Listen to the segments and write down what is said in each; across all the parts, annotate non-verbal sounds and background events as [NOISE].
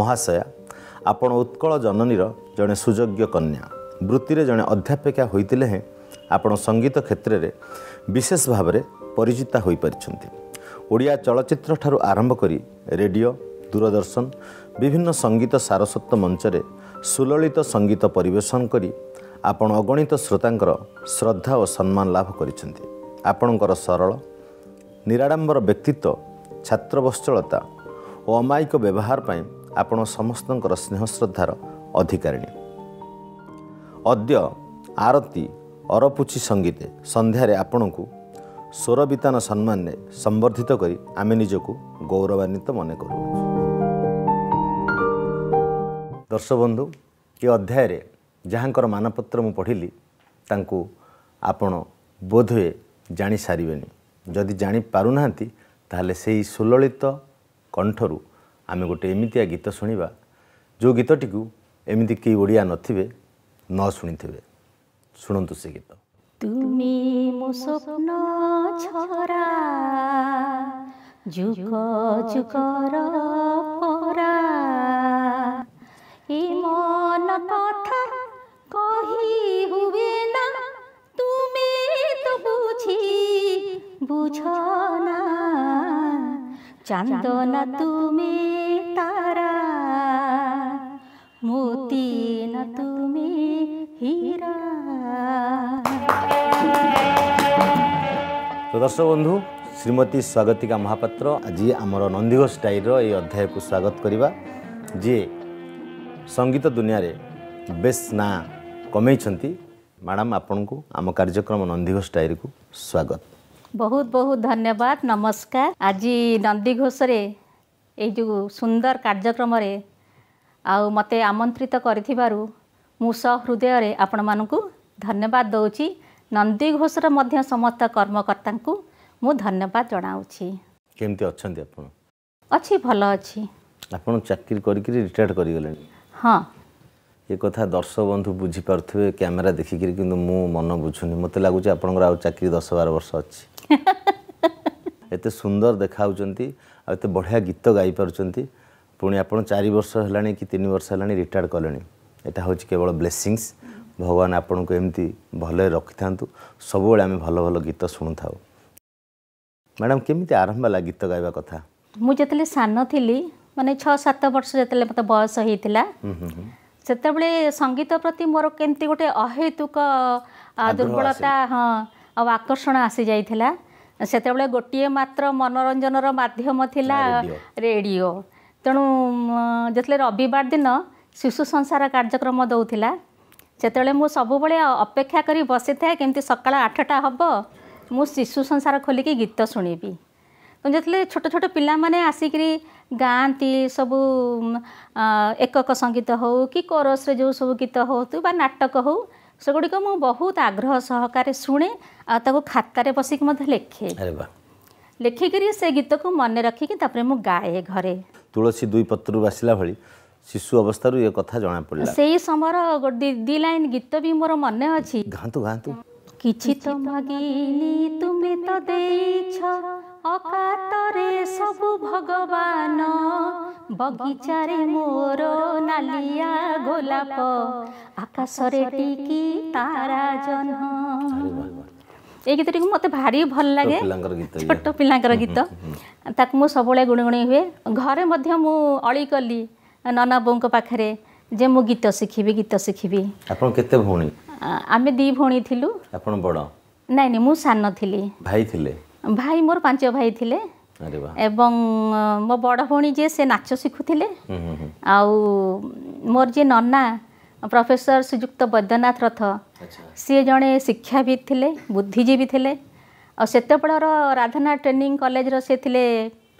ମହାଶୟା ଆପଣ ଉତ୍କଳ ଜନନୀର ଜଣେ ସୁଯୋଗ୍ୟ କନ୍ୟା ବୃତ୍ତିରେ ଜଣେ ଅଧ୍ୟାପିକା ହୋଇଥିଲେ ହେଁ ଆପଣ ସଙ୍ଗୀତ କ୍ଷେତ୍ରରେ ବିଶେଷ ଭାବରେ ପରିଚିତା ହୋଇପାରିଛନ୍ତି ଓଡ଼ିଆ ଚଳଚ୍ଚିତ୍ର ଠାରୁ ଆରମ୍ଭ କରି ରେଡ଼ିଓ ଦୂରଦର୍ଶନ ବିଭିନ୍ନ ସଙ୍ଗୀତ ସାରସ୍ୱତ ମଞ୍ଚରେ ସୁଲଳିତ ସଙ୍ଗୀତ ପରିବେଷଣ କରି ଆପଣ ଅଗଣିତ ଶ୍ରୋତାଙ୍କର ଶ୍ରଦ୍ଧା ଓ ସମ୍ମାନ ଲାଭ କରିଛନ୍ତି ଆପଣଙ୍କର ସରଳ ନିରାଡ଼ମ୍ବର ବ୍ୟକ୍ତିତ୍ୱ ଛାତ୍ରବତ୍ସଳତା ଓ ଅମାୟିକ ବ୍ୟବହାର ପାଇଁ ଆପଣ ସମସ୍ତଙ୍କର ସ୍ନେହ ଶ୍ରଦ୍ଧାର ଅଧିକାରିଣୀ ଅଦ୍ୟ ଆରତୀ ଅରପୁଚି ସଙ୍ଗୀତ ସନ୍ଧ୍ୟାରେ ଆପଣଙ୍କୁ ସ୍ୱରବିତାନ ସମ୍ମାନରେ ସମ୍ବର୍ଦ୍ଧିତ କରି ଆମେ ନିଜକୁ ଗୌରବାନ୍ୱିତ ମନେ କରୁ ଦର୍ଶବନ୍ଧୁ ଏ ଅଧ୍ୟାୟରେ ଯାହାଙ୍କର ମାନପତ୍ର ମୁଁ ପଢ଼ିଲି ତାଙ୍କୁ ଆପଣ ବୋଧହୁଏ ଜାଣିସାରିବେନି ଯଦି ଜାଣିପାରୁନାହାନ୍ତି ତାହେଲେ ସେହି ସୁଲଳିତ କଣ୍ଠରୁ ଆମେ ଗୋଟେ ଏମିତିଆ ଗୀତ ଶୁଣିବା ଯେଉଁ ଗୀତଟିକୁ ଏମିତି କେହି ଓଡ଼ିଆ ନଥିବେ ନ ଶୁଣିଥିବେ ଶୁଣନ୍ତୁ ସେ ଗୀତ তুমি মো স্বপ্ন ছড়া যুগ যুগর পরা এ মন কথা কহি হুবে না তুমি তো বুঝি বুঝ না চান্দন তুমি তারা মোতি না তুমি হীরা দর্শক বন্ধু ଶ୍ରୀମତୀ ସ୍ୱାଗତିକା ମହାପାତ୍ର ଆଜି ଆମର ନନ୍ଦିଘୋଷ ଷ୍ଟାଇଲ୍ର ଏହି ଅଧ୍ୟାୟକୁ ସ୍ୱାଗତ କରିବା ଯିଏ ସଙ୍ଗୀତ ଦୁନିଆରେ ବେଶ୍ ନାଁ କମେଇଛନ୍ତି ମ୍ୟାଡ଼ାମ୍ ଆପଣଙ୍କୁ ଆମ କାର୍ଯ୍ୟକ୍ରମ ନନ୍ଦିଘୋଷ ଷ୍ଟାଇଲ୍କୁ ସ୍ୱାଗତ ବହୁତ ବହୁତ ଧନ୍ୟବାଦ ନମସ୍କାର ଆଜି ନନ୍ଦୀଘୋଷରେ ଏଇ ଯେଉଁ ସୁନ୍ଦର କାର୍ଯ୍ୟକ୍ରମରେ ଆଉ ମୋତେ ଆମନ୍ତ୍ରିତ କରିଥିବାରୁ ମୁଁ ସହୃଦୟରେ ଆପଣମାନଙ୍କୁ ଧନ୍ୟବାଦ ଦେଉଛି ନନ୍ଦୀଘୋଷର ମଧ୍ୟ ସମସ୍ତ କର୍ମକର୍ତ୍ତାଙ୍କୁ ମୁଁ ଧନ୍ୟବାଦ ଜଣାଉଛି କେମିତି ଅଛନ୍ତି ଆପଣ ଅଛି ଭଲ ଅଛି ଆପଣ ଚାକିରି କରିକି ରିଟାୟାର୍ଡ଼ କରିଗଲେଣି ହଁ ଏ କଥା ଦର୍ଶକ ବନ୍ଧୁ ବୁଝିପାରୁଥିବେ କ୍ୟାମେରା ଦେଖିକିରି କିନ୍ତୁ ମୁଁ ମନ ବୁଝୁନି ମୋତେ ଲାଗୁଛି ଆପଣଙ୍କର ଆଉ ଚାକିରି ଦଶ ବାର ବର୍ଷ ଅଛି ଏତେ ସୁନ୍ଦର ଦେଖାହେଉଛନ୍ତି ଆଉ ଏତେ ବଢ଼ିଆ ଗୀତ ଗାଇପାରୁଛନ୍ତି ପୁଣି ଆପଣ ଚାରି ବର୍ଷ ହେଲାଣି କି ତିନି ବର୍ଷ ହେଲାଣି ରିଟାୟାର୍ଡ଼ କଲେଣି ଏଇଟା ହେଉଛି କେବଳ ବ୍ଲେସିଂସ୍ ଭଗବାନ ଆପଣଙ୍କୁ ଏମିତି ଭଲରେ ରଖିଥାନ୍ତୁ ସବୁବେଳେ ଆମେ ଭଲ ଭଲ ଗୀତ ଶୁଣୁଥାଉ ମ୍ୟାଡ଼ାମ୍ କେମିତି ଆରମ୍ଭ ହେଲା ଗୀତ ଗାଇବା କଥା ମୁଁ ଯେତେବେଳେ ସାନ ଥିଲି ମାନେ ଛଅ ସାତ ବର୍ଷ ଯେତେବେଳେ ମୋତେ ବୟସ ହେଇଥିଲା ସେତେବେଳେ ସଙ୍ଗୀତ ପ୍ରତି ମୋର କେମିତି ଗୋଟେ ଅହେତୁକ ଦୁର୍ବଳତା ହଁ ଆଉ ଆକର୍ଷଣ ଆସିଯାଇଥିଲା ସେତେବେଳେ ଗୋଟିଏ ମାତ୍ର ମନୋରଞ୍ଜନର ମାଧ୍ୟମ ଥିଲା ରେଡ଼ିଓ ତେଣୁ ଯେତେବେଳେ ରବିବାର ଦିନ ଶିଶୁ ସଂସାର କାର୍ଯ୍ୟକ୍ରମ ଦେଉଥିଲା ସେତେବେଳେ ମୁଁ ସବୁବେଳେ ଅପେକ୍ଷା କରି ବସିଥାଏ କେମିତି ସକାଳ ଆଠଟା ହେବ ମୁଁ ଶିଶୁ ସଂସାର ଖୋଲିକି ଗୀତ ଶୁଣିବି ଯେତେବେଳେ ଛୋଟ ଛୋଟ ପିଲାମାନେ ଆସିକିରି ଗାଆନ୍ତି ସବୁ ଏକକ ସଙ୍ଗୀତ ହଉ କି କୋରସରେ ଯେଉଁ ସବୁ ଗୀତ ହଉଥିବ ବା ନାଟକ ହଉ ସେଗୁଡ଼ିକ ମୁଁ ବହୁତ ଆଗ୍ରହ ସହକାରେ ଶୁଣେ ଆଉ ତାକୁ ଖାତାରେ ବସିକି ମଧ୍ୟ ଲେଖେ ଲେଖିକିରି ସେ ଗୀତକୁ ମନେ ରଖିକି ତାପରେ ମୁଁ ଗାଏ ଘରେ ତୁଳସୀ ଦୁଇ ପତ୍ରରୁ ବାସିଲା ଭଳି ଶିଶୁ ଅବସ୍ଥାରୁ ଏ କଥା ଜଣାପଡ଼ିଲା ସେଇ ସମୟର ଦି ଲାଇନ ଗୀତ ବି ମୋର ମନେ ଅଛି ଗାଆନ୍ତୁ ଗାଆନ୍ତୁ କିଛି ତ ମାଗିନି ତୁମେ ତ ଦେଇଛ অকাতরে সবু ভগবান বগিচারে মোর নালিয়া গোলাপ আকাশরে টিকি তারা জন এই গীতটিকে মতো ভারি ভাল লাগে ছোট পিলাঙ্কর গীত তাকে মু সবুলে গুণগুণি হুয়ে ঘরে মধ্যে মু অলি কলি নানা বৌঙ্ক পাখে যে মু গীত শিখিবি গীত শিখিবি আপন কেতে ভৌণী আমি দি ভৌণী থিলু আপন বড় নাই নাই মু সান থিলি ভাই থিলে ଭାଇ ମୋର ପାଞ୍ଚ ଭାଇ ଥିଲେ ଏବଂ ମୋ ବଡ଼ ଭଉଣୀ ଯିଏ ସେ ନାଚ ଶିଖୁଥିଲେ ଆଉ ମୋର ଯିଏ ନନା ପ୍ରଫେସର ଶ୍ରୀଯୁକ୍ତ ବୈଦ୍ୟନାଥ ରଥ ସିଏ ଜଣେ ଶିକ୍ଷାବିତ ଥିଲେ ବୁଦ୍ଧିଜୀବୀ ଥିଲେ ଆଉ ସେତେବେଳର ରାଧାନା ଟ୍ରେନିଂ କଲେଜର ସେ ଥିଲେ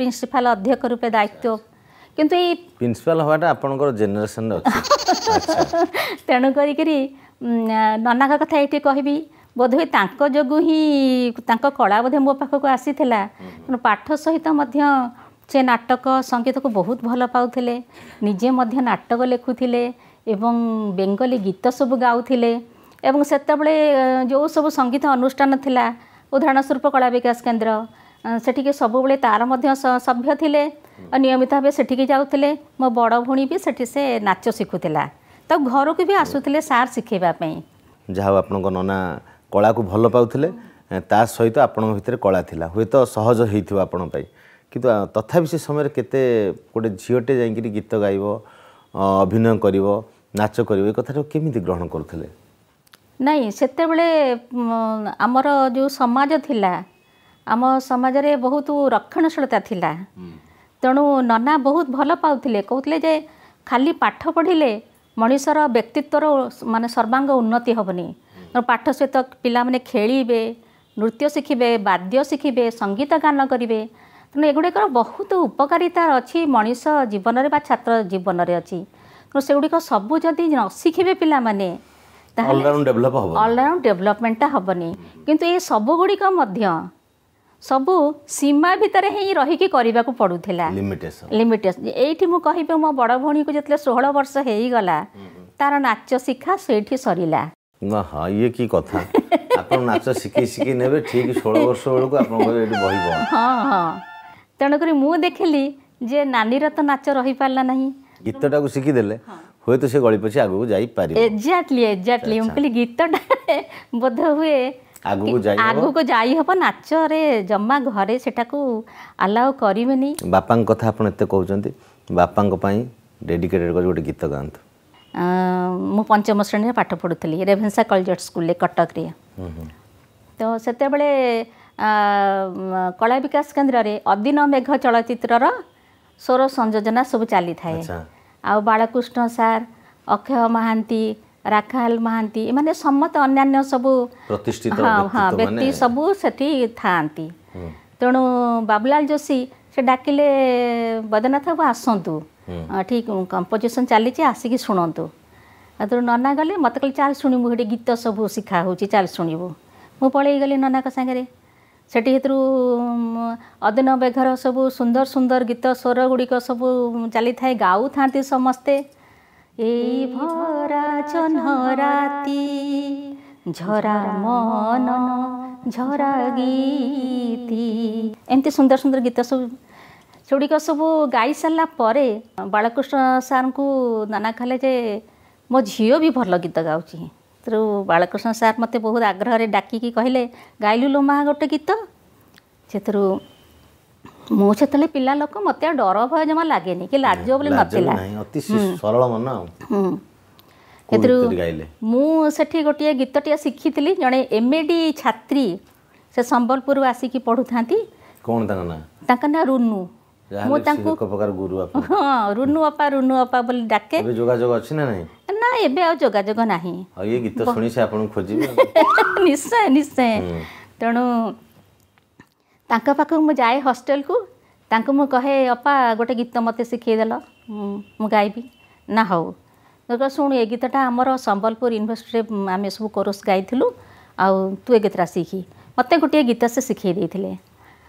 ପ୍ରିନ୍ସିପାଲ ଅଧ୍ୟକ୍ଷ ରୂପେ ଦାୟିତ୍ୱ କିନ୍ତୁ ଏଇ ପ୍ରିନ୍ସିପାଲ ହେବାଟା ଆପଣଙ୍କର ଜେନେରେସନରେ ଅଛି ତେଣୁ କରିକିରି ନନାଙ୍କ କଥା ଏଇଠି କହିବି ବୋଧହୁଏ ତାଙ୍କ ଯୋଗୁଁ ହିଁ ତାଙ୍କ କଳା ବୋଧେ ମୋ ପାଖକୁ ଆସିଥିଲା ତେଣୁ ପାଠ ସହିତ ମଧ୍ୟ ସେ ନାଟକ ସଙ୍ଗୀତକୁ ବହୁତ ଭଲ ପାଉଥିଲେ ନିଜେ ମଧ୍ୟ ନାଟକ ଲେଖୁଥିଲେ ଏବଂ ବେଙ୍ଗଲୀ ଗୀତ ସବୁ ଗାଉଥିଲେ ଏବଂ ସେତେବେଳେ ଯେଉଁ ସବୁ ସଙ୍ଗୀତ ଅନୁଷ୍ଠାନ ଥିଲା ଉଦାହରଣ ସ୍ୱରୂପ କଳା ବିକାଶ କେନ୍ଦ୍ର ସେଠିକି ସବୁବେଳେ ତା'ର ମଧ୍ୟ ସଭ୍ୟ ଥିଲେ ଆଉ ନିୟମିତ ଭାବେ ସେଠିକି ଯାଉଥିଲେ ମୋ ବଡ଼ ଭଉଣୀ ବି ସେଠି ସେ ନାଚ ଶିଖୁଥିଲା ତ ଘରକୁ ବି ଆସୁଥିଲେ ସାର୍ ଶିଖେଇବା ପାଇଁ ଯାହା ହଉ ଆପଣଙ୍କ ନନା କଳାକୁ ଭଲ ପାଉଥିଲେ ତା ସହିତ ଆପଣଙ୍କ ଭିତରେ କଳା ଥିଲା ହୁଏତ ସହଜ ହେଇଥିବ ଆପଣଙ୍କ ପାଇଁ କିନ୍ତୁ ତଥାପି ସେ ସମୟରେ କେତେ ଗୋଟେ ଝିଅଟେ ଯାଇକିରି ଗୀତ ଗାଇବ ଅଭିନୟ କରିବ ନାଚ କରିବ ଏ କଥାଟାକୁ କେମିତି ଗ୍ରହଣ କରୁଥିଲେ ନାଇଁ ସେତେବେଳେ ଆମର ଯେଉଁ ସମାଜ ଥିଲା ଆମ ସମାଜରେ ବହୁତ ରକ୍ଷଣଶୀଳତା ଥିଲା ତେଣୁ ନନା ବହୁତ ଭଲ ପାଉଥିଲେ କହୁଥିଲେ ଯେ ଖାଲି ପାଠ ପଢ଼ିଲେ ମଣିଷର ବ୍ୟକ୍ତିତ୍ୱର ମାନେ ସର୍ବାଙ୍ଗ ଉନ୍ନତି ହେବନି ପାଠ ସହିତ ପିଲାମାନେ ଖେଳିବେ ନୃତ୍ୟ ଶିଖିବେ ବାଦ୍ୟ ଶିଖିବେ ସଙ୍ଗୀତ ଗାନ କରିବେ ତେଣୁ ଏଗୁଡ଼ିକର ବହୁତ ଉପକାରିତା ଅଛି ମଣିଷ ଜୀବନରେ ବା ଛାତ୍ର ଜୀବନରେ ଅଛି ତେଣୁ ସେଗୁଡ଼ିକ ସବୁ ଯଦି ନ ଶିଖିବେ ପିଲାମାନେ ଅଲରାଉଣ୍ଡ ଡେଭଲପମେଣ୍ଟଟା ହେବନି କିନ୍ତୁ ଏ ସବୁଗୁଡ଼ିକ ମଧ୍ୟ ସବୁ ସୀମା ଭିତରେ ହିଁ ରହିକି କରିବାକୁ ପଡ଼ୁଥିଲା ଲିମିଟେସନ୍ ଏଇଠି ମୁଁ କହିବି ମୋ ବଡ଼ ଭଉଣୀକୁ ଯେତେବେଳେ ଷୋହଳ ବର୍ଷ ହେଇଗଲା ତାର ନାଚ ଶିକ୍ଷା ସେଇଠି ସରିଲା ନା ହଁ ଇଏ କି କଥା ଆପଣ ନାଚ ଶିଖି ଶିଖି ନେବେ ଠିକ୍ ଷୋହଳ ବର୍ଷ ବେଳକୁ ଆପଣଙ୍କ ଏଠି ବହିବ ହଁ ହଁ ତେଣୁକରି ମୁଁ ଦେଖିଲି ଯେ ନାନୀର ତ ନାଚ ରହିପାରିଲା ନାହିଁ ଗୀତଟାକୁ ଶିଖିଦେଲେ ହୁଏତ ସେ ଗଳି ପଛେ ଆଗକୁ ଯାଇପାରିବ ଏକ୍ଜାକ୍ଟଲି ଏକ୍ଜାକ୍ଟଲି ମୁଁ କହିଲି ଗୀତଟା ବୋଧ ହୁଏ ଆଗକୁ ଯାଇ ଆଗକୁ ଯାଇ ହବ ନାଚରେ ଜମା ଘରେ ସେଟାକୁ ଆଲାଉ କରିବେନି ବାପାଙ୍କ କଥା ଆପଣ ଏତେ କହୁଛନ୍ତି ବାପାଙ୍କ ପାଇଁ ଡେଡିକେଟେଡ୍ କରି ଗୋଟେ ଗୀତ ଗାଆନ୍ତୁ ମୁଁ ପଞ୍ଚମ ଶ୍ରେଣୀରେ ପାଠ ପଢ଼ୁଥିଲି ରେଭେନ୍ସା କଲେଜିଏଟ୍ ସ୍କୁଲରେ କଟକରେ ତ ସେତେବେଳେ କଳା ବିକାଶ କେନ୍ଦ୍ରରେ ଅଦିନ ମେଘ ଚଳଚ୍ଚିତ୍ରର ସ୍ୱର ସଂଯୋଜନା ସବୁ ଚାଲିଥାଏ ଆଉ ବାଳକୃଷ୍ଣ ସାର୍ ଅକ୍ଷୟ ମହାନ୍ତି ରାଖାଲ ମହାନ୍ତି ଏମାନେ ସମସ୍ତେ ଅନ୍ୟାନ୍ୟ ସବୁ ହଁ ହଁ ବ୍ୟକ୍ତି ସବୁ ସେଠି ଥାଆନ୍ତି ତେଣୁ ବାବୁଲାଲ ଯୋଶୀ ସେ ଡାକିଲେ ବୈଦ୍ୟନାଥ ବାବୁ ଆସନ୍ତୁ ଏଠି କମ୍ପୋଜିସନ୍ ଚାଲିଛି ଆସିକି ଶୁଣନ୍ତୁ ତେଣୁ ନନା ଗଲେ ମୋତେ କହିଲେ ଚାଲ ଶୁଣିବୁ ସେଠି ଗୀତ ସବୁ ଶିଖା ହେଉଛି ଚାଲ ଶୁଣିବୁ ମୁଁ ପଳେଇଗଲି ନନାଙ୍କ ସାଙ୍ଗରେ ସେଠି ସେଥିରୁ ଅଦିନ ବେଘର ସବୁ ସୁନ୍ଦର ସୁନ୍ଦର ଗୀତ ସ୍ୱର ଗୁଡ଼ିକ ସବୁ ଚାଲିଥାଏ ଗାଉଥାନ୍ତି ସମସ୍ତେ ଏଇ ଭରା ଚହରାତି ଝରା ମନ ଝରା ଗୀତି ଏମିତି ସୁନ୍ଦର ସୁନ୍ଦର ଗୀତ ସବୁ ସେଗୁଡ଼ିକ ସବୁ ଗାଇ ସାରିଲା ପରେ ବାଳକୃଷ୍ଣ ସାର୍ଙ୍କୁ ନାନା କହିଲେ ଯେ ମୋ ଝିଅ ବି ଭଲ ଗୀତ ଗାଉଛି ତେଣୁ ବାଳକୃଷ୍ଣ ସାର୍ ମୋତେ ବହୁତ ଆଗ୍ରହରେ ଡାକିକି କହିଲେ ଗାଇଲୁ ଲୋ ମା ଗୋଟେ ଗୀତ ସେଥିରୁ ମୁଁ ସେତେବେଳେ ପିଲା ଲୋକ ମୋତେ ଆଉ ଡର ଭୟ ଜମା ଲାଗେନି କି ଲାଜ ବୋଲି ନଥିଲା ସେଥିରୁ ମୁଁ ସେଠି ଗୋଟିଏ ଗୀତଟିଏ ଶିଖିଥିଲି ଜଣେ ଏମ୍ ଏ ଡି ଛାତ୍ରୀ ସେ ସମ୍ବଲପୁରରୁ ଆସିକି ପଢ଼ୁଥାନ୍ତି କ'ଣ ତାଙ୍କ ନାଁ ତାଙ୍କ ନାଁ ରୁନୁ ମୁଁ ତାଙ୍କୁ ଗୁରୁ ହଁ ରୁନୁ ଅପା ରୁନୁ ଅପା ବୋଲି ଡାକେ ଯୋଗାଯୋଗ ଅଛି ନା ନାହିଁ ନା ଏବେ ଆଉ ଯୋଗାଯୋଗ ନାହିଁ ଇଏ ଗୀତ ଶୁଣି ସେ ଆପଣଙ୍କୁ ଖୋଜିବେ [LAUGHS] ନିଶ୍ଚୟ ନିଶ୍ଚୟ ତେଣୁ ତାଙ୍କ ପାଖକୁ ମୁଁ ଯାଏ ହଷ୍ଟେଲକୁ ତାଙ୍କୁ ମୁଁ କହେ ଅପା ଗୋଟେ ଗୀତ ମୋତେ ଶିଖେଇଦେଲ ମୁଁ ଗାଇବି ନା ହଉ ଶୁଣୁ ଏ ଗୀତଟା ଆମର ସମ୍ବଲପୁର ୟୁନିଭର୍ସିଟିରେ ଆମେ ସବୁ କୋରସ୍ ଗାଇଥିଲୁ ଆଉ ତୁ ଏ ଗୀତଟା ଶିଖି ମୋତେ ଗୋଟିଏ ଗୀତ ସେ ଶିଖେଇ ଦେଇଥିଲେ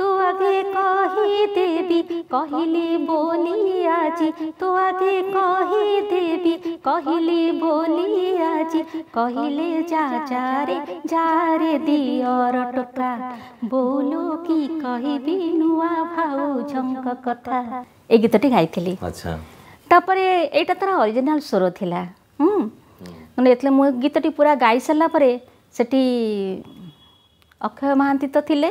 তো আগে কহি দেবি কহিলি বলি আজি তো আগে কহি দেবি কহিলি বলি আজি কহিলে যা যারে যারে দিয়র টোকা বলো কি কহিবি নুয়া ভাউজঙ্ক কথা এই গীতটি গাইলি আচ্ছা তারপরে এইটা তার অরিজিনাল স্বর লা হুম মানে এতে মু গীতটি পুরা গাই সারা পরে সেটি অক্ষয় মহান্তি তো লে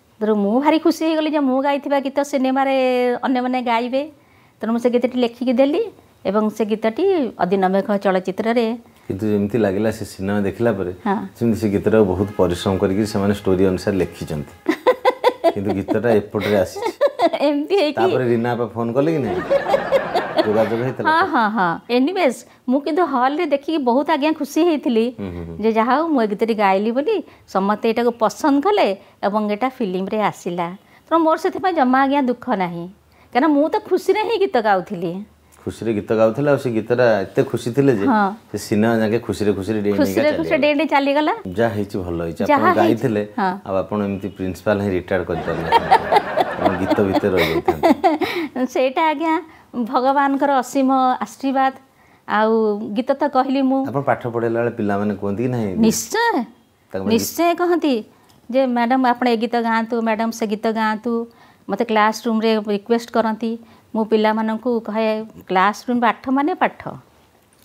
ତେଣୁ ମୁଁ ଭାରି ଖୁସି ହେଇଗଲି ଯେ ମୁଁ ଗାଇଥିବା ଗୀତ ସିନେମାରେ ଅନ୍ୟମାନେ ଗାଇବେ ତେଣୁ ମୁଁ ସେ ଗୀତଟି ଲେଖିକି ଦେଲି ଏବଂ ସେ ଗୀତଟି ଅଦିନମେଘ ଚଳଚ୍ଚିତ୍ରରେ କିନ୍ତୁ ଯେମିତି ଲାଗିଲା ସେ ସିନେମା ଦେଖିଲା ପରେ ସେମିତି ସେ ଗୀତଟାକୁ ବହୁତ ପରିଶ୍ରମ କରିକି ସେମାନେ ଷ୍ଟୋରି ଅନୁସାରେ ଲେଖିଛନ୍ତି କିନ୍ତୁ ଗୀତଟା ଏପଟରେ ଆସିଛି ଏମିତି ହେଇକି ତାପରେ ରିନା ବାପା ଫୋନ୍ କଲେ କି ନାହିଁ हाँ हाँ एनिवेज मुझे हल देखिक बहुत आज्ञा खुशी होती जहाँ मुझे गीतटी गायली बोली समस्ते यहाँ पसंद कले फिल्म आसला तो मोर से जमा आज्ञा दुख ना कहीं मुझे खुशी ने ही गीत गाँवी खुशी रे गीत गाउथला से गीतरा एते खुशी थिले जे से सिना जाके खुशी रे खुशी रे डेंडी खुशी रे खुशी डेंडी चली गला जा हिच भलो हिच आपण गाई थिले आ आपण एमिति प्रिंसिपल हे रिटायर कर दले ଗୀତ ଭିତରେ ରହିଯାଇଥାନ୍ତି ସେଇଟା ଆଜ୍ଞା ଭଗବାନଙ୍କର ଅସୀମ ଆଶୀର୍ବାଦ ଆଉ ଗୀତ ତ କହିଲି ମୁଁ ଆପଣ ପାଠ ପଢ଼େଇଲା ବେଳେ ପିଲାମାନେ କୁହନ୍ତି କି ନାହିଁ ନିଶ୍ଚୟ ନିଶ୍ଚୟ କହନ୍ତି ଯେ ମ୍ୟାଡ଼ାମ୍ ଆପଣ ଏ ଗୀତ ଗାଆନ୍ତୁ ମ୍ୟାଡ଼ାମ୍ ସେ ଗୀତ ଗାଆନ୍ତୁ ମୋତେ କ୍ଲାସ୍ ରୁମ୍ରେ ରିକ୍ୱେଷ୍ଟ କରନ୍ତି ମୁଁ ପିଲାମାନଙ୍କୁ କହେ କ୍ଲାସ୍ ରୁମ୍ ପାଠ ମାନେ ପାଠ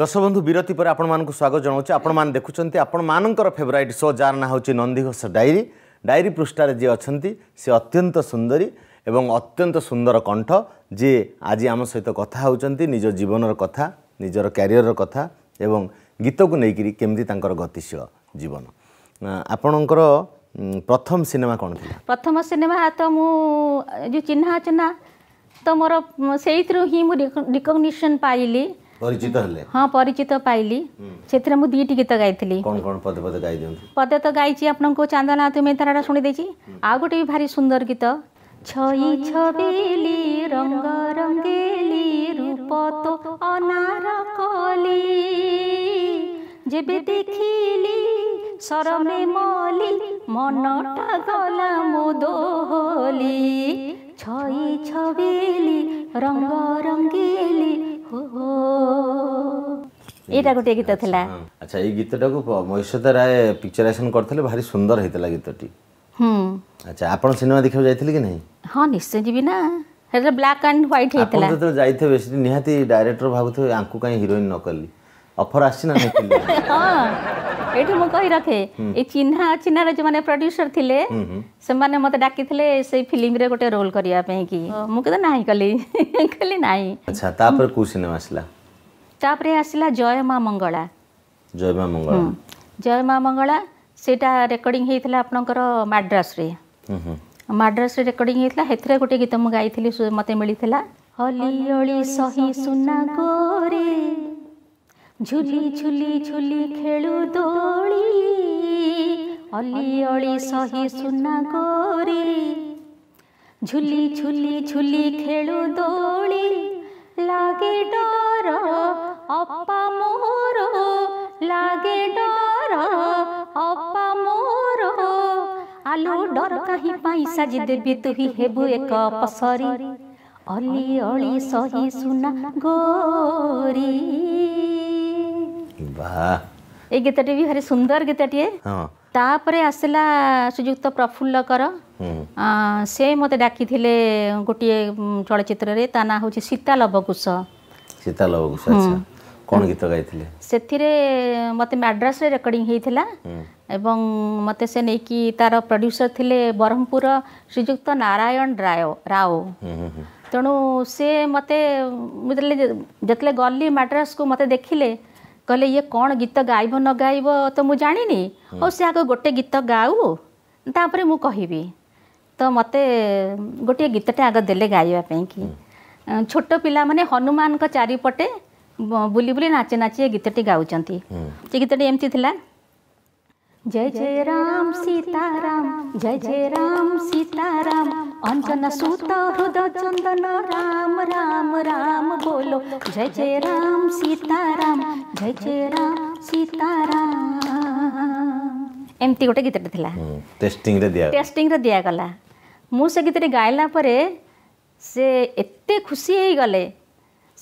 दसबन्धु विरति आपूर्म स्वागत आपण जनाउँछु आपु म फेभरेट सो जाँह हे नन्दी घोष डायरी डाइरी पृष्ठले जे अनि अत्यंत सुंदरी एवं अत्यंत सुंदर कंठ जि आज आम सहित कथाहु निज जीवन कथा निजर क्यारियर कथा एवं गीतको नै केमि तर गतिशील जीवन आपणको प्रथम सिनेमा प्रथम सिनेमा त म चिह्नु चिह्ना त मैत्रु रिकग्निशन पाली পরিচিত হলে হ্যাঁ পরিচিত পাইলি সেতিরে মু দুইটি গীত গাইছিলি কোন কোন পদে পদে গাই দিও পদে তো গাইছি আপনাকে চান্দনা তুমি তারাটা শুনি দেইছি আর গোটে বি ভারি সুন্দর গীত ছই ছবিলি রঙ্গ রঙ্গিলি রূপ তো অনার যেবে দেখিলি সরমে মলি মনটা গলা মো দোহলি ছই ছবিলি রঙ্গ রঙ্গিলি ଏଇଟା ଗୋଟିଏ ଗୀତ ଥିଲା ଆଚ୍ଛା ଏଇ ଗୀତଟାକୁ ମହିଷତା ରାୟ ପିକ୍ଚରାଇଜେସନ୍ କରିଥିଲେ ଭାରି ସୁନ୍ଦର ହେଇଥିଲା ଗୀତଟି ଆଚ୍ଛା ଆପଣ ସିନେମା ଦେଖିବାକୁ ଯାଇଥିଲେ କି ନାହିଁ ହଁ ନିଶ୍ଚୟ ଯିବି ନା ହେଲେ ବ୍ଲାକ୍ ଆଣ୍ଡ ହ୍ୱାଇଟ୍ ହେଇଥିଲା ଆପଣ ଯେତେବେଳେ ଯାଇଥିବେ ସେଠି ନିହାତି ଡାଇରେକ୍ଟର ଭାବୁଥିବେ ଆଙ୍କୁ କାହିଁ ହିରୋଇନ୍ ନ କଲି ଅଫର୍ ଆସିଛି ନା ନାହିଁ ଏଇଠି ମୁଁ କହି ରଖେ ଏଇ ଚିହ୍ନା ଅଚିହ୍ନାର ଯେଉଁମାନେ ପ୍ରଡ୍ୟୁସର ଥିଲେ ସେମାନେ ମୋତେ ଡାକିଥିଲେ ସେଇ ଫିଲ୍ମରେ ଗୋଟେ ରୋଲ୍ କରିବା ପାଇଁ କି ମୁଁ କେତେ ନାହିଁ କଲି କହିଲି ନାହିଁ ଆଚ୍ଛା ତାପରେ କୋଉ ସିନେମା ଆସିଲା ତାପରେ ଆସିଲା ଜୟ ମା ମଙ୍ଗଳା ଜୟ ମା ମଙ୍ଗଳା ଜୟ ମା ମଙ୍ଗଳା ସେଇଟା ରେକର୍ଡିଂ ହେଇଥିଲା ଆପଣଙ୍କର ମାଡ୍ରାସରେ ମାଡ୍ରାସରେ ରେକର୍ଡିଂ ହେଇଥିଲା ସେଥିରେ ଗୋଟେ ଗୀତ ମୁଁ ଗାଇଥିଲି ମୋତେ ମିଳିଥିଲା ହଲି ଅଳି ସହି ସୁନା ଗୋରେ ଝୁଲି ଝୁଲି ଝୁଲି ଖେଳୁ ଦୋଳି ଅଲି ଅଳି ସହି ସୁନା ଗୋରି ଝୁଲି ଝୁଲି ଝୁଲି ଖେଳୁ ଦୋଳି ଲାଗେ ଡର ଅପା ମୋର ଲାଗେ ଡର ଅପା ମୋର ଆଲୁ ଡର କାହିଁ ପାଇଁ ସାଜି ଦେବି ତୁହି ହେବୁ ଏକ ପସରି ଅଲି ଅଳି ସହି ସୁନା ଗୋରି ବାହା ଏଇ ଗୀତଟି ବି ଭାରି ସୁନ୍ଦର ଗୀତଟିଏ ତାପରେ ଆସିଲା ଶ୍ରୀଯୁକ୍ତ ପ୍ରଫୁଲ୍ଲକର ସେ ମୋତେ ଡାକିଥିଲେ ଗୋଟିଏ ଚଳଚ୍ଚିତ୍ରରେ ତା ନାଁ ହେଉଛି ସୀତା ଲବକୁଶ ସୀତା ଲବକୁଶ କ'ଣ ଗୀତ ଗାଇଥିଲେ ସେଥିରେ ମୋତେ ମାଡ୍ରାସରେ ରେକର୍ଡ଼ିଂ ହେଇଥିଲା ଏବଂ ମୋତେ ସେ ନେଇକି ତାର ପ୍ରଡ୍ୟୁସର ଥିଲେ ବ୍ରହ୍ମପୁର ଶ୍ରୀଯୁକ୍ତ ନାରାୟଣ ରାୟ ରାଓ ତେଣୁ ସେ ମୋତେ ମୁଁ ଯେତେବେଳେ ଯେତେବେଳେ ଗଲି ମାଡ୍ରାସକୁ ମୋତେ ଦେଖିଲେ ये गीत न यीत गाइब नग जानी अब से गोटे गीत गाउँ मि त गो गीत आग दे गाइक छोटो पि हनुमानको चारिपटे बुलि बुली नाचे नाचे नाचि गीतटे गाउँछ गीत एमति जय जय राम सीताराम जय जय राम सीताराम अंजन सूत हृदय चंदन राम राम राम बोलो जय जय राम सीताराम जय जय राम सीताराम एमती गोटे गीतटे टेस्टिंग रे दिया टेस्टिंग रे दिया गला मु से गीत रे गायला परे से एते खुशी हे गले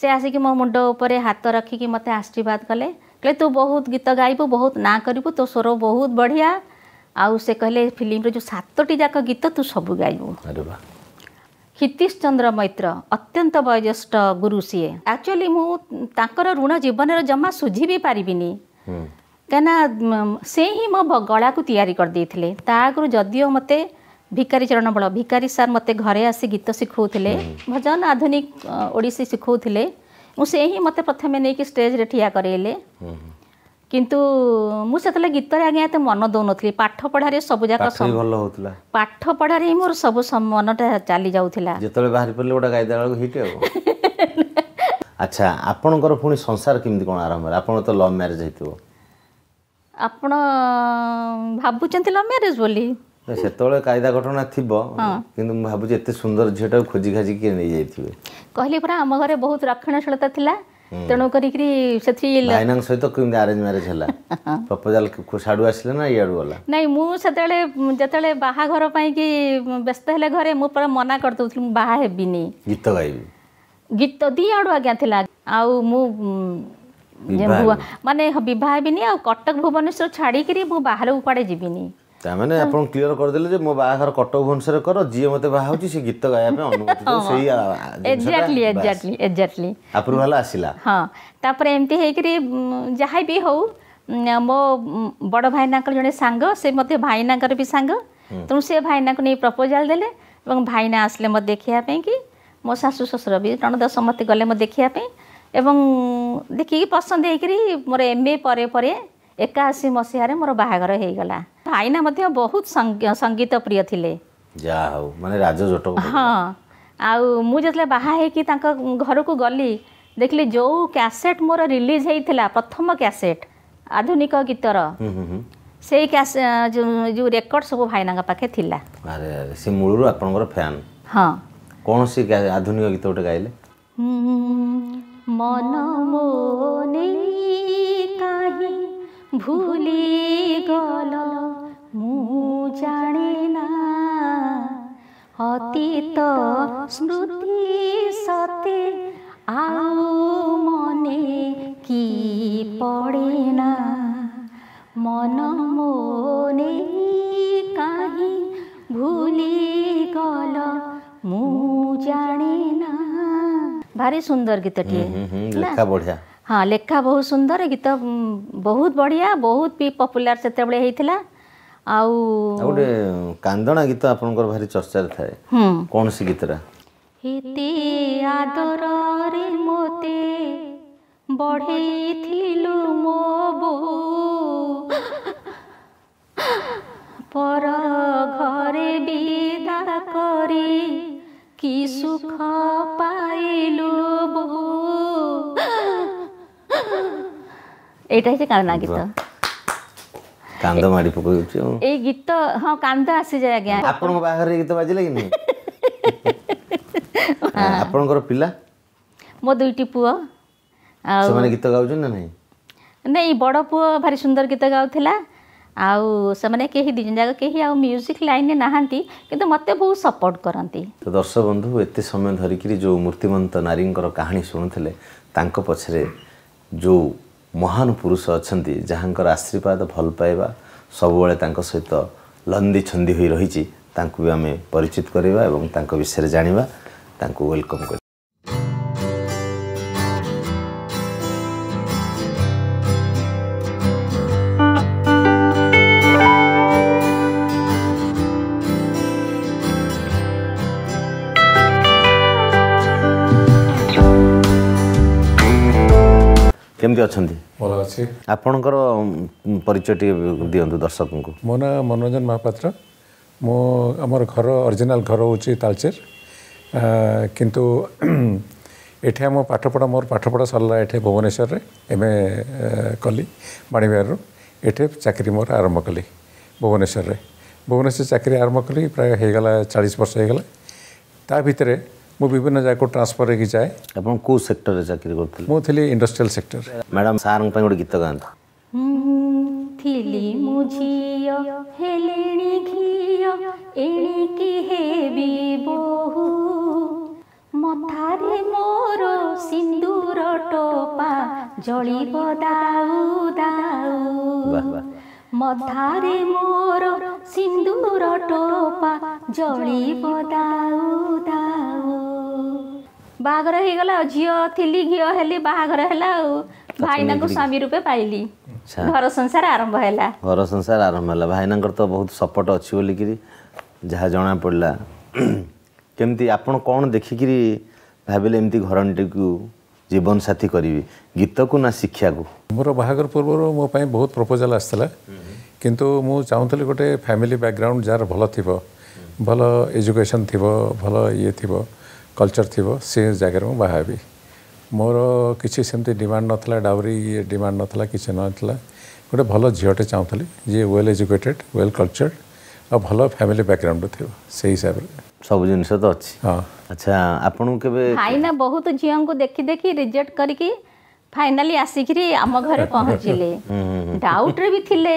से आसी कि मो मुंड ऊपर हाथ रखी कि मते आशीर्वाद कले कहिले तू बहुत गीत गाइबु बहुत ना तो स्वर बहुत बढिया आउ से कहले फिल्म रे जो सातटी जाक गीत तु सबै गु हितीश चंद्र मैत्र अत्यंत बयोज्येष्ठ गुरु सिए आक्चुली मुण जीवन र जमा सुझि पारि कहीँ न से म गलाको तिरी गरिदिए ताग्रु जदियो मते भिकारी चरण भिकारिचरण भिकारी सर मते घरे आसी गीत सिखाउँदै भजन आधुनिक ओडिसी सिखाउँदै ମୁଁ ସେ ହିଁ ମୋତେ ପ୍ରଥମେ ନେଇକି ଷ୍ଟେଜ୍ରେ ଠିଆ କରେଇଲେ କିନ୍ତୁ ମୁଁ ସେତେବେଳେ ଗୀତରେ ଆଜ୍ଞା ଏତେ ମନ ଦେଉନଥିଲି ପାଠ ପଢ଼ାରେ ସବୁଯାକ ଭଲ ହେଉଥିଲା ପାଠ ପଢ଼ାରେ ହିଁ ମୋର ସବୁ ମନଟା ଚାଲି ଯାଉଥିଲା ଯେତେବେଳେ ବାହାରି ପଡ଼ିଲେ ଗୋଟେ ଗାଇଦେଲା ବେଳକୁ ହିଟ୍ ହେବ [LAUGHS] ଆଚ୍ଛା ଆପଣଙ୍କର ପୁଣି ସଂସାର କେମିତି କ'ଣ ଆରମ୍ଭ ହେଲା ଆପଣ ତ ଲଭ୍ ମ୍ୟାରେଜ୍ ହେଇଥିବ ଆପଣ ଭାବୁଛନ୍ତି ଲଭ୍ ମ୍ୟାରେଜ୍ ବୋଲି ସେତେବେଳେ କାଇଦା ଘଟଣା ଥିବ କିନ୍ତୁ ମୁଁ ଭାବୁଛି ଏତେ ସୁନ୍ଦର ଝିଅଟାକୁ ଖୋଜି ଖାଜି କିଏ ନେଇଯାଇଥିବେ କହିଲି ପରା ଆମ ଘରେ ବହୁତ ରକ୍ଷଣଶୀଳତା ଥିଲା ତେଣୁ କରିକି ସେଠି ଭାଇନାଙ୍କ ସହିତ କେମିତି ଆରେଞ୍ଜ ମ୍ୟାରେଜ ହେଲା ପ୍ରପୋଜାଲ ସାଡ଼ୁ ଆସିଲେ ନା ଇଆଡ଼ୁ ଗଲା ନାଇଁ ମୁଁ ସେତେବେଳେ ଯେତେବେଳେ ବାହାଘର ପାଇଁ କି ବ୍ୟସ୍ତ ହେଲେ ଘରେ ମୁଁ ପୁରା ମନା କରିଦେଉଥିଲି ମୁଁ ବାହା ହେବିନି ଗୀତ ଗାଇବି ଗୀତ ଦୁଇ ଆଡ଼ୁ ଆଜ୍ଞା ଥିଲା ଆଉ ମୁଁ ମାନେ ବିବାହ ହେବିନି ଆଉ କଟକ ଭୁବନେଶ୍ୱର ଛାଡ଼ିକିରି ମୁଁ ବାହାରକୁ କୁଆଡ଼େ ଯିବିନି ତାମାନେ ଆପଣ କ୍ଲିୟର କରିଦେଲେ ଯେ ମୋ ବାହାଘର କଟକ ଭୁବନେଶ୍ୱରରେ କର ଯିଏ ମୋତେ ବାହା ହେଉଛି ସେ ଗୀତ ଗାଇବା ପାଇଁ ଅନୁମତି ଏକ୍ଜାକ୍ଟଲି ଆପ୍ରୁଭାଲ ଆସିଲା ହଁ ତାପରେ ଏମିତି ହେଇକରି ଯାହା ବି ହଉ ମୋ ବଡ଼ ଭାଇନାଙ୍କର ଜଣେ ସାଙ୍ଗ ସେ ମଧ୍ୟ ଭାଇନାଙ୍କର ବି ସାଙ୍ଗ ତେଣୁ ସେ ଭାଇନାଙ୍କୁ ନେଇ ପ୍ରପୋଜାଲ ଦେଲେ ଏବଂ ଭାଇନା ଆସିଲେ ମୋତେ ଦେଖିବା ପାଇଁ କି ମୋ ଶାଶୁ ଶ୍ୱଶୁର ବି ନଣଦ ମୋତେ ଗଲେ ମୋତେ ଦେଖିବା ପାଇଁ ଏବଂ ଦେଖିକି ପସନ୍ଦ ହେଇକରି ମୋର ଏମ୍ ଏ ପରେ ପରେ ଏକାଅଶୀ ମସିହାରେ ମୋର ବାହାଘର ହେଇଗଲା ଭାଇନା ମଧ୍ୟ ବହୁତ ସଙ୍ଗୀତ ପ୍ରିୟ ଥିଲେ ଯାହା ହଉ ମାନେ ରାଜ ଜୋଟ ହଁ ଆଉ ମୁଁ ଯେତେବେଳେ ବାହା ହେଇକି ତାଙ୍କ ଘରକୁ ଗଲି ଦେଖିଲି ଯେଉଁ କ୍ୟାସେଟ୍ ମୋର ରିଲିଜ୍ ହେଇଥିଲା ପ୍ରଥମ କ୍ୟାସେଟ୍ ଆଧୁନିକ ଗୀତର ସେଇ ଯେଉଁ ରେକର୍ଡ ସବୁ ଭାଇନାଙ୍କ ପାଖେ ଥିଲା ଆରେ ଆରେ ସେ ମୂଳରୁ ଆପଣଙ୍କର ଫ୍ୟାନ୍ ହଁ କୌଣସି ଆଧୁନିକ ଗୀତ ଗୋଟେ ଗାଇଲେ ମନ ମୋ নেই কাহি ভুলি গল अतीत स्मृति सते आने कि पड़ेना मन मोने कहीं भूली गल मु भारी सुंदर गीत हम्म, हम्म, हम्म, लेखा बढ़िया हाँ लेखा बहुत सुंदर गीत बहुत बढ़िया बहुत भी पपुलार से ଆଉ ଗୋଟେ କାନ୍ଦଣା ଗୀତ ଆପଣଙ୍କର ଭାରି ଚର୍ଚ୍ଚାରେ ଥାଏ କୌଣସି ଗୀତଟା ହେତେ ଆଦରରେ ମୋତେ ବଢ଼େଇଥିଲୁ ମୋ ବୋଉ ପର ଘରେ ବିଦା କରି କି ସୁଖ ପାଇଲୁ ବୋଉ ଏଇଟା ହେଉଛି କାନ୍ଦଣା ଗୀତ କାନ୍ଦ ମାଡି ପକଉଛୁ ଏଇ ଗୀତ ହଁ କାନ୍ଦ ଆସିଯାଏ ଆଜ୍ଞା ଆପଣଙ୍କ ବାହାଘର ଗୀତ ବାଜିଲେ କି ନାହିଁ [LAUGHS] ଆପଣଙ୍କର ପିଲା ମୋ ଦୁଇଟି ପୁଅ ଆଉ ସେମାନେ ଗୀତ ଗାଉଛନ୍ତି ନା ନାହିଁ ନାଇଁ ବଡ଼ ପୁଅ ଭାରି ସୁନ୍ଦର ଗୀତ ଗାଉଥିଲା ଆଉ ସେମାନେ କେହି ଦୁଇ ଜଣ ଯାକ କେହି ଆଉ ମ୍ୟୁଜିକ୍ ଲାଇନ୍ରେ ନାହାନ୍ତି କିନ୍ତୁ ମୋତେ ବହୁତ ସପୋର୍ଟ କରନ୍ତି ତ ଦର୍ଶକ ବନ୍ଧୁ ଏତେ ସମୟ ଧରିକିରି ଯେଉଁ ମୂର୍ତ୍ତିମନ୍ତ ନାରୀଙ୍କର କାହାଣୀ ଶୁଣୁଥିଲେ ତାଙ୍କ ପଛରେ ଯେଉଁ ମହାନ ପୁରୁଷ ଅଛନ୍ତି ଯାହାଙ୍କର ଆଶୀର୍ବାଦ ଭଲ ପାଇବା ସବୁବେଳେ ତାଙ୍କ ସହିତ ଲନ୍ଦି ଛନ୍ଦି ହୋଇ ରହିଛି ତାଙ୍କୁ ବି ଆମେ ପରିଚିତ କରିବା ଏବଂ ତାଙ୍କ ବିଷୟରେ ଜାଣିବା ତାଙ୍କୁ ୱେଲକମ୍ କରିବା କେମିତି ଅଛନ୍ତି ଭଲ ଅଛି ଆପଣଙ୍କର ପରିଚୟ ଟିକେ ଦିଅନ୍ତୁ ଦର୍ଶକଙ୍କୁ ମୋ ନାଁ ମନୋରଞ୍ଜନ ମହାପାତ୍ର ମୁଁ ଆମର ଘର ଅରିଜିନାଲ ଘର ହେଉଛି ତାଳଚେର କିନ୍ତୁ ଏଠି ଆମ ପାଠପଢ଼ା ମୋର ପାଠପଢ଼ା ସରିଲା ଏଠି ଭୁବନେଶ୍ୱରରେ ଏମ୍ ଏ କଲି ବାଣୀବିହାରରୁ ଏଠି ଚାକିରି ମୋର ଆରମ୍ଭ କଲି ଭୁବନେଶ୍ୱରରେ ଭୁବନେଶ୍ୱର ଚାକିରି ଆରମ୍ଭ କଲି ପ୍ରାୟ ହେଇଗଲା ଚାଳିଶ ବର୍ଷ ହେଇଗଲା ତା ଭିତରେ ମୁଁ ବିଭିନ୍ନ ଜାଗାକୁ ଟ୍ରାନ୍ସଫର୍ ହେଇକି ଯାଏ ଆପଣ କେଉଁ ସେକ୍ଟରରେ ଚାକିରି କରୁଥିଲେ ମୁଁ ଥିଲି ଇଣ୍ଡଷ୍ଟ୍ରିଆଲ ସେକ୍ଟର ମ୍ୟାଡ଼ାମ୍ ସାର୍ଙ୍କ ପାଇଁ ଗୋଟେ ଗୀତ ଗାଆନ୍ତୁ ଥିଲି ମୁଁ ଝିଅ ହେଲିଣି ଘିଅ ଏଣିକି ହେବି ବୋହୁ ମଥାରେ ମୋର ସିନ୍ଦୁର ଟୋପା ଜଳିବ ଦାଉ ଦାଉ ମଥାରେ ମୋର ସିନ୍ଦୁର ଟୋପା ଜଳିବ ଦାଉ ଦାଉ ବାହାଘର ହେଇଗଲା ଆଉ ଝିଅ ଥିଲି ଘିଅ ହେଲି ବାହାଘର ହେଲା ଆଉ ଭାଇନାଙ୍କୁ ସ୍ୱାମୀ ରୂପେ ପାଇଲି ଘର ସଂସାର ଆରମ୍ଭ ହେଲା ଘର ସଂସାର ଆରମ୍ଭ ହେଲା ଭାଇନାଙ୍କର ତ ବହୁତ ସପୋର୍ଟ ଅଛି ବୋଲିକିରି ଯାହା ଜଣାପଡ଼ିଲା କେମିତି ଆପଣ କ'ଣ ଦେଖିକିରି ଭାବିଲେ ଏମିତି ଘରଟିକୁ ଜୀବନସାଥୀ କରିବି ଗୀତକୁ ନା ଶିକ୍ଷାକୁ ମୋର ବାହାଘର ପୂର୍ବରୁ ମୋ ପାଇଁ ବହୁତ ପ୍ରପୋଜାଲ୍ ଆସିଥିଲା କିନ୍ତୁ ମୁଁ ଚାହୁଁଥିଲି ଗୋଟେ ଫ୍ୟାମିଲି ବ୍ୟାକ୍ଗ୍ରାଉଣ୍ଡ ଯାହାର ଭଲ ଥିବ ଭଲ ଏଜୁକେସନ୍ ଥିବ ଭଲ ଇଏ ଥିବ କଲଚର୍ ଥିବ ସେ ଜାଗାରେ ମୁଁ ବାହା ହେବି ମୋର କିଛି ସେମିତି ଡିମାଣ୍ଡ ନଥିଲା ଡାଉରି ଡିମାଣ୍ଡ ନଥିଲା କିଛି ନଥିଲା ଗୋଟେ ଭଲ ଝିଅଟେ ଚାହୁଁଥିଲି ଯିଏ ୱେଲ୍ ଏଜୁକେଟେଡ଼୍ ୱେଲ୍ କଲଚର୍ଡ଼ ଆଉ ଭଲ ଫ୍ୟାମିଲି ବ୍ୟାକଗ୍ରାଉଣ୍ଡ ଥିବ ସେଇ ହିସାବରେ ସବୁ ଜିନିଷ ତ ଅଛି ହଁ ଆଚ୍ଛା ଆପଣଙ୍କୁ କେବେ ଭାଇନା ବହୁତ ଝିଅଙ୍କୁ ଦେଖି ଦେଖି ରିଜେକ୍ଟ କରିକି ଫାଇନାଲି ଆସିକିରି ଆମ ଘରେ ପହଞ୍ଚିଲେ ଡାଉଟ୍ରେ ବି ଥିଲେ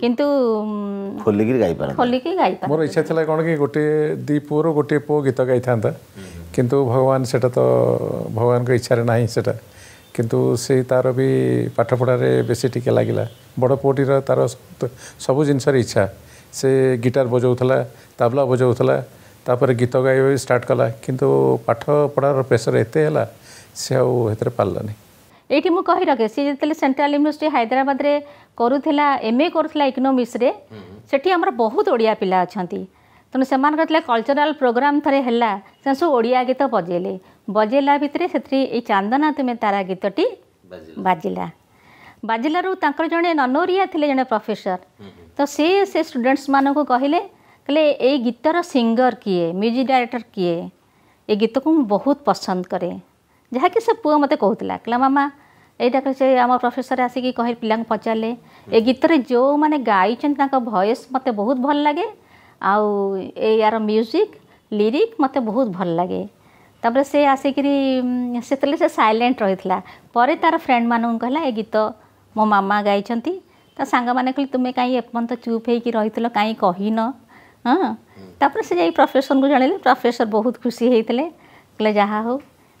କିନ୍ତୁ ଖୋଲିକି ଗାଇପାରେ ଖୋଲିକି ଗାଇପାରେ ମୋର ଇଚ୍ଛା ଥିଲା କ'ଣ କି ଗୋଟିଏ ଦୁଇ ପୁଅର ଗୋଟିଏ ପୁଅ ଗୀତ ଗାଇଥାନ୍ତା କିନ୍ତୁ ଭଗବାନ ସେଇଟା ତ ଭଗବାନଙ୍କ ଇଚ୍ଛାରେ ନାହିଁ ସେଇଟା କିନ୍ତୁ ସେ ତା'ର ବି ପାଠପଢ଼ାରେ ବେଶୀ ଟିକେ ଲାଗିଲା ବଡ଼ ପୁଅଟିର ତା'ର ସବୁ ଜିନିଷରେ ଇଚ୍ଛା ସେ ଗିଟାର ବଜାଉଥିଲା ତାବଲା ବଜାଉଥିଲା ତାପରେ ଗୀତ ଗାଇବା ବି ଷ୍ଟାର୍ଟ କଲା କିନ୍ତୁ ପାଠ ପଢ଼ାର ପ୍ରେସର ଏତେ ହେଲା ସେ ଆଉ ସେଥିରେ ପାରିଲାନି ଏଇଠି ମୁଁ କହି ରଖେ ସିଏ ଯେତେବେଳେ ସେଣ୍ଟ୍ରାଲ ୟୁନିଭର୍ସିଟି ହାଇଦ୍ରାବାଦରେ କରୁଥିଲା ଏମ୍ ଏ କରୁଥିଲା ଇକୋନୋମିକ୍ସରେ ସେଠି ଆମର ବହୁତ ଓଡ଼ିଆ ପିଲା ଅଛନ୍ତି ତେଣୁ ସେମାନଙ୍କର ଥିଲା କଲଚରାଲ ପ୍ରୋଗ୍ରାମ୍ ଥରେ ହେଲା ସେମାନେ ସବୁ ଓଡ଼ିଆ ଗୀତ ବଜେଇଲେ ବଜେଇଲା ଭିତରେ ସେଥିରେ ଏଇ ଚାନ୍ଦନା ତୁମେ ତାରା ଗୀତଟି ବାଜିଲା ବାଜିଲାରୁ ତାଙ୍କର ଜଣେ ନନୋରିଆ ଥିଲେ ଜଣେ ପ୍ରଫେସର ତ ସେ ସେ ଷ୍ଟୁଡେଣ୍ଟସ୍ମାନଙ୍କୁ କହିଲେ କହିଲେ ଏଇ ଗୀତର ସିଙ୍ଗର କିଏ ମ୍ୟୁଜିକ୍ ଡାଇରେକ୍ଟର କିଏ ଏ ଗୀତକୁ ମୁଁ ବହୁତ ପସନ୍ଦ କରେ ଯାହାକି ସେ ପୁଅ ମୋତେ କହୁଥିଲା କହିଲା ମାମା ଏଇଟା ସେ ଆମ ପ୍ରଫେସର ଆସିକି କହି ପିଲାଙ୍କୁ ପଚାରିଲେ ଏ ଗୀତରେ ଯେଉଁମାନେ ଗାଇଛନ୍ତି ତାଙ୍କ ଭଏସ୍ ମୋତେ ବହୁତ ଭଲ ଲାଗେ ଆଉ ଏ ୟାର ମ୍ୟୁଜିକ୍ ଲିରିକ୍ ମୋତେ ବହୁତ ଭଲ ଲାଗେ ତାପରେ ସେ ଆସିକିରି ସେତେବେଳେ ସେ ସାଇଲେଣ୍ଟ ରହିଥିଲା ପରେ ତାର ଫ୍ରେଣ୍ଡମାନଙ୍କୁ କହିଲା ଏ ଗୀତ ମୋ ମାମା ଗାଇଛନ୍ତି ତା ସାଙ୍ଗମାନେ କହିଲେ ତୁମେ କାହିଁ ଏପର୍ଯ୍ୟନ୍ତ ଚୁପ୍ ହେଇକି ରହିଥିଲ କାହିଁ କହିନ ହଁ ତାପରେ ସେ ଯାଇ ପ୍ରଫେସରଙ୍କୁ ଜଣେଇଲେ ପ୍ରଫେସର ବହୁତ ଖୁସି ହେଇଥିଲେ କହିଲେ ଯାହା ହଉ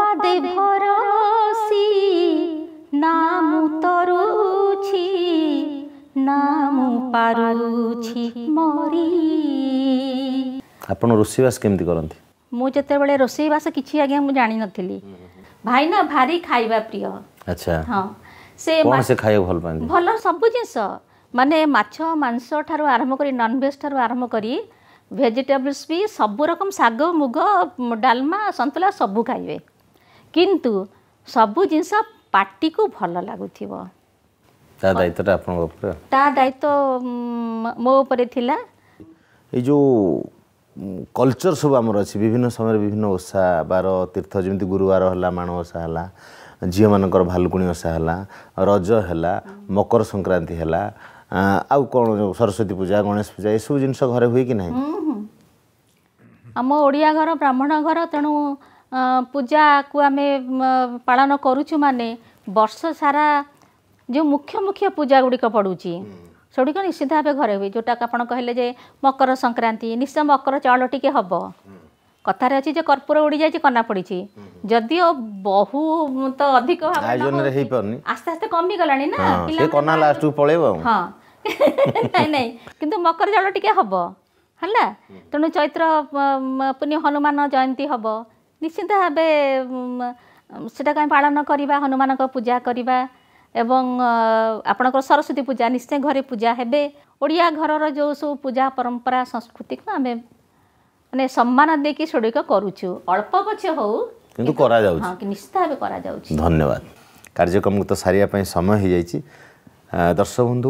ମୁଁ ଆପଣ ରୋଷେଇବାସ କେମିତି କରନ୍ତି ମୁଁ ଯେତେବେଳେ ରୋଷେଇବାସ କିଛି ଆଜ୍ଞା ମୁଁ ଜାଣିନଥିଲି ଭାଇନା ଭାରି ଖାଇବା ପ୍ରିୟ ଆଚ୍ଛା ସେ ସେ ଖାଇବାକୁ ଭଲ ପାଆନ୍ତି ଭଲ ସବୁ ଜିନିଷ ମାନେ ମାଛ ମାଂସ ଠାରୁ ଆରମ୍ଭ କରି ନନଭେଜ ଠାରୁ ଆରମ୍ଭ କରି ଭେଜିଟେବଲ୍ସ ବି ସବୁ ରକମ ଶାଗ ମୁଗ ଡାଲମା ସନ୍ତୁଳା ସବୁ ଖାଇବେ କିନ୍ତୁ ସବୁ ଜିନିଷ ପାଟିକୁ ଭଲ ଲାଗୁଥିବ ତା ଦାୟିତ୍ୱଟା ଆପଣଙ୍କ ଉପରେ ତା ଦାୟିତ୍ୱ ମୋ ଉପରେ ଥିଲା ଏ ଯେଉଁ କଲଚର ସବୁ ଆମର ଅଛି ବିଭିନ୍ନ ସମୟରେ ବିଭିନ୍ନ ଓଷା ବାର ତୀର୍ଥ ଯେମିତି ଗୁରୁବାର ହେଲା ମାଣ ଓଷା ହେଲା ଝିଅମାନଙ୍କର ଭାଲୁକୁଣୀ ଓଷା ହେଲା ରଜ ହେଲା ମକର ସଂକ୍ରାନ୍ତି ହେଲା ଆଉ କ'ଣ ଯେଉଁ ସରସ୍ୱତୀ ପୂଜା ଗଣେଶ ପୂଜା ଏସବୁ ଜିନିଷ ଘରେ ହୁଏ କି ନାହିଁ ଆମ ଓଡ଼ିଆ ଘର ବ୍ରାହ୍ମଣ ଘର ତେଣୁ ପୂଜାକୁ ଆମେ ପାଳନ କରୁଛୁ ମାନେ ବର୍ଷ ସାରା ଯେଉଁ ମୁଖ୍ୟ ମୁଖ୍ୟ ପୂଜା ଗୁଡ଼ିକ ପଡ଼ୁଛି ସେଗୁଡ଼ିକ ନିଶ୍ଚିତ ଭାବେ ଘରେ ହୁଏ ଯେଉଁଟାକୁ ଆପଣ କହିଲେ ଯେ ମକର ସଂକ୍ରାନ୍ତି ନିଶ୍ଚୟ ମକର ଚାଉଳ ଟିକେ ହେବ କଥାରେ ଅଛି ଯେ କର୍ପୂର ଉଡ଼ିଯାଇଛି କନା ପଡ଼ିଛି ଯଦିଓ ବହୁ ତ ଅଧିକ ଆୟୋଜନରେ ହେଇପାରୁନି ଆସ୍ତେ ଆସ୍ତେ କମିଗଲାଣି ନା କନା ଲାଷ୍ଟକୁ ପଳେଇବ ହଁ ନାଇଁ ନାଇଁ କିନ୍ତୁ ମକର ଚାଉଳ ଟିକେ ହେବ ହେଲା ତେଣୁ ଚୈତ୍ର ପୁଣି ହନୁମାନ ଜୟନ୍ତୀ ହେବ ନିଶ୍ଚିନ୍ତ ଭାବେ ସେଟା କାଇଁ ପାଳନ କରିବା ହନୁମାନଙ୍କ ପୂଜା କରିବା ଏବଂ ଆପଣଙ୍କର ସରସ୍ୱତୀ ପୂଜା ନିଶ୍ଚୟ ଘରେ ପୂଜା ହେବେ ଓଡ଼ିଆ ଘରର ଯେଉଁ ସବୁ ପୂଜା ପରମ୍ପରା ସଂସ୍କୃତିକୁ ଆମେ ମାନେ ସମ୍ମାନ ଦେଇକି ସେଗୁଡ଼ିକ କରୁଛୁ ଅଳ୍ପ ପଛ ହଉ କିନ୍ତୁ କରାଯାଉଛି ନିଶ୍ଚିତ ଭାବେ କରାଯାଉଛି ଧନ୍ୟବାଦ କାର୍ଯ୍ୟକ୍ରମକୁ ତ ସାରିବା ପାଇଁ ସମୟ ହୋଇଯାଇଛି ଦର୍ଶକ ବନ୍ଧୁ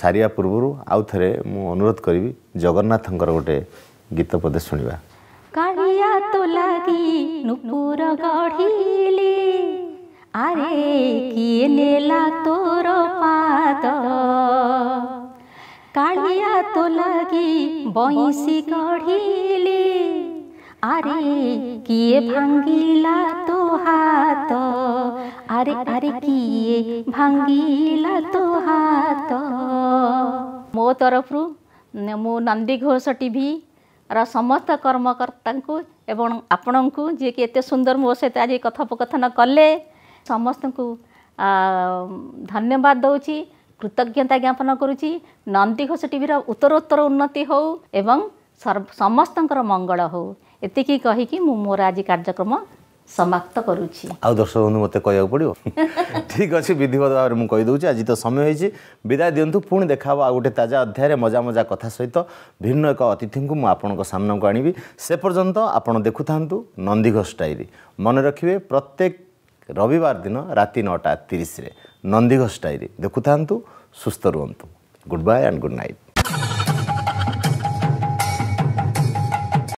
ସାରିବା ପୂର୍ବରୁ ଆଉ ଥରେ ମୁଁ ଅନୁରୋଧ କରିବି ଜଗନ୍ନାଥଙ୍କର ଗୋଟେ ଗୀତ ପଦେ ଶୁଣିବା কাহিয়া তো লাগি নুপুর গড়িলি আরে কিয়ে নেলা তোর পাদ কালিয়া তো লাগি বইসি গড়িলি আরে কিয়ে ভাঙ্গিলা তো হাত আরে আরে কিয়ে ভাঙ্গিলা তো হাত মো তরফরু ମୁଁ ନନ୍ଦୀ ଘୋଷ ଟିଭି ର ସମସ୍ତ କର୍ମକର୍ତ୍ତାଙ୍କୁ ଏବଂ ଆପଣଙ୍କୁ ଯିଏକି ଏତେ ସୁନ୍ଦର ମୋ ସହିତ ଆଜି କଥୋପକଥନ କଲେ ସମସ୍ତଙ୍କୁ ଧନ୍ୟବାଦ ଦେଉଛି କୃତଜ୍ଞତା ଜ୍ଞାପନ କରୁଛି ନନ୍ଦିଘୋଷ ଟିଭିର ଉତ୍ତରୋତ୍ତର ଉନ୍ନତି ହେଉ ଏବଂ ସମସ୍ତଙ୍କର ମଙ୍ଗଳ ହେଉ ଏତିକି କହିକି ମୁଁ ମୋର ଆଜି କାର୍ଯ୍ୟକ୍ରମ दर्शकु म पर्व ठिक अनि विधिवध भावी आज त समय विदय दिनु पछि देखाहो आउटे ताजा अध्याय मजा मजा कथा सहित भिन्न एक अतिथिको म आपनाको आणिसन्त आएको नन्दीघो डाइरी मन प्रत्येक रविवार दिन राति नटा तिरि नन्दीघो डाइरी देखु सु रुहन्ड good bye and good night